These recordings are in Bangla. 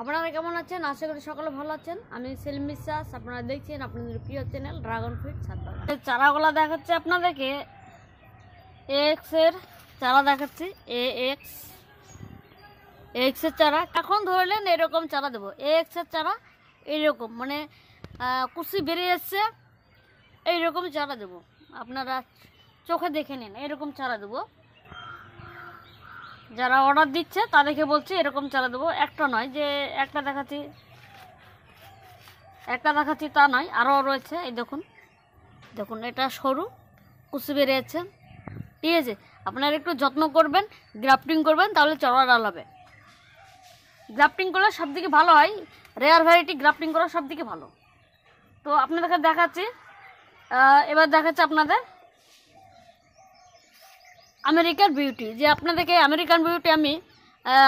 আপনারা কেমন আছেন আশা করি সকালে ভালো আছেন আমি সেলিম বিশ্বাস আপনারা দেখছেন আপনাদের প্রিয় চ্যানেল ড্রাগন ফ্রুট সাতবাগান চারাগুলা দেখাচ্ছে আপনাদেরকে এক্স এর চারা দেখাচ্ছি এ এক্স এক্স এর চারা এখন ধরলেন এরকম চারা দেবো এ এক্স এর চারা এইরকম মানে কুসি বেরিয়ে এসছে এইরকম চারা দেবো আপনারা চোখে দেখে নিন এরকম চারা দেবো যারা অর্ডার দিচ্ছে তাদেরকে বলছি এরকম চালা দেবো একটা নয় যে একটা দেখাচ্ছি একটা দেখাচ্ছি তা নয় আরও রয়েছে এই দেখুন দেখুন এটা সরু কুচি বেরিয়েছে ঠিক আছে আপনারা একটু যত্ন করবেন গ্রাফটিং করবেন তাহলে চড়া ডাল হবে গ্রাফটিং করলে সব দিকে ভালো হয় রেয়ার ভ্যারাইটি গ্রাফটিং করা সব দিকে ভালো তো আপনাদেরকে দেখাচ্ছি এবার দেখাচ্ছি আপনাদের আমেরিকার বিউটি যে আপনাদেরকে আমেরিকান বিউটি আমি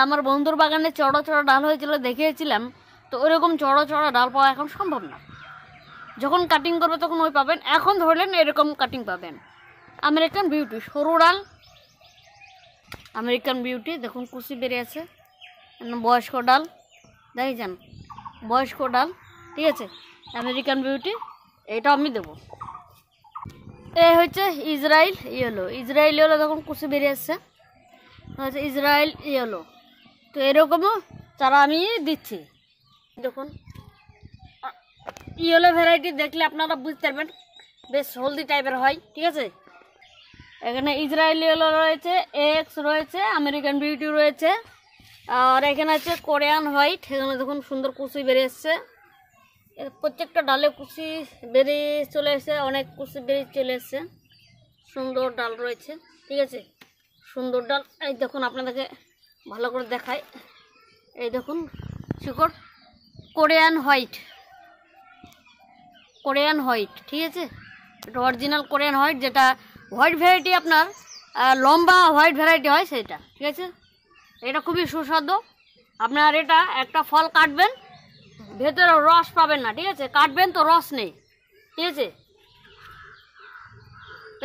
আমার বন্ধুর বাগানে চড়া চড়া ডাল হয়েছিল দেখিয়েছিলাম তো ওরকম চড়া চড়া ডাল পাওয়া এখন সম্ভব না যখন কাটিং করবে তখন ওই পাবেন এখন ধরলেন এরকম কাটিং পাবেন আমেরিকান বিউটি সরু ডাল আমেরিকান বিউটি দেখুন কুচি বেরিয়েছে বয়স্ক ডাল দেখেছেন বয়স্ক ডাল ঠিক আছে আমেরিকান বিউটি এটা আমি দেবো এ হচ্ছে ইসরায়েল ইয়েলো ইসরায়েল ইয়েলো তখন কুচি বেরিয়ে আসছে হচ্ছে ইসরায়েল ইয়েলো তো এরকমও চারা আমি দিচ্ছি দেখুন ইয়েলো ভ্যারাইটি দেখলে আপনারা বুঝতে পারবেন বেশ হলদি টাইপের হয় ঠিক আছে এখানে ইসরায়েল ইয়েলো রয়েছে এক্স রয়েছে আমেরিকান বিউটি রয়েছে আর এখানে আছে কোরিয়ান হোয়াইট এখানে দেখুন সুন্দর কুচি বেরিয়ে এসছে প্রত্যেকটা ডালে কুচি বেরিয়ে চলে এসে অনেক কুচি বেরিয়ে চলে এসছে সুন্দর ডাল রয়েছে ঠিক আছে সুন্দর ডাল এই দেখুন আপনাদেরকে ভালো করে দেখায় এই দেখুন শিকড় কোরিয়ান হোয়াইট কোরিয়ান হোয়াইট ঠিক আছে এটা অরিজিনাল কোরিয়ান হোয়াইট যেটা হোয়াইট ভ্যারাইটি আপনার লম্বা হোয়াইট ভ্যারাইটি হয় সেটা ঠিক আছে এটা খুবই সুস্বাদু আপনার এটা একটা ফল কাটবেন ভেতরে রস পাবেন না ঠিক আছে কাটবেন তো রস নেই ঠিক আছে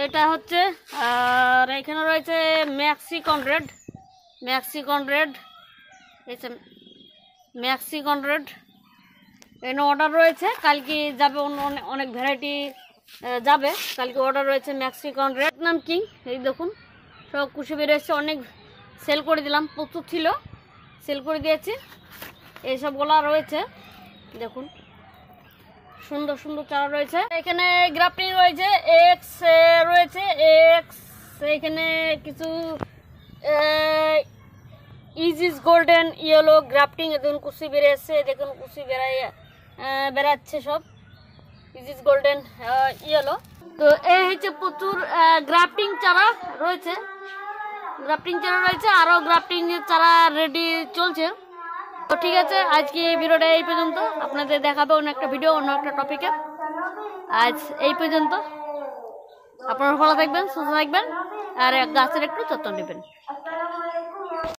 এটা হচ্ছে আর এখানে রয়েছে ম্যাক্সিকন রেড ম্যাক্সিকন রেড এসে ম্যাক্সিকন রেড এখানে অর্ডার রয়েছে কালকে যাবে অনেক ভ্যারাইটি যাবে কালকে অর্ডার রয়েছে ম্যাক্সিকন রেড নাম কিং এই দেখুন সব কুশুবি বেরিয়েছে অনেক সেল করে দিলাম প্রচুর ছিল সেল করে দিয়েছি এইসবগুলো রয়েছে দেখুন সুন্দর সুন্দর চারা রয়েছে এখানে গ্রাফটিং রয়েছে এক্স রয়েছে এক্স এখানে কিছু ইজিস গোল্ডেন ইয়েলো গ্রাফটিং দেখুন কুসি বেড়ে এসছে দেখুন কুসি বেরাই বেড়াচ্ছে সব ইজিস গোল্ডেন ইয়েলো তো এই হচ্ছে প্রচুর গ্রাফটিং চারা রয়েছে গ্রাফটিং চারা রয়েছে আরও গ্রাফটিং চারা রেডি চলছে তো ঠিক আছে আজকে এই ভিডিওটা এই পর্যন্ত আপনাদের দেখাবে অন্য একটা ভিডিও অন্য একটা টপিকে আজ এই পর্যন্ত আপনারা ভালো থাকবেন সুস্থ থাকবেন আর গাছের একটু যত্ন নেবেন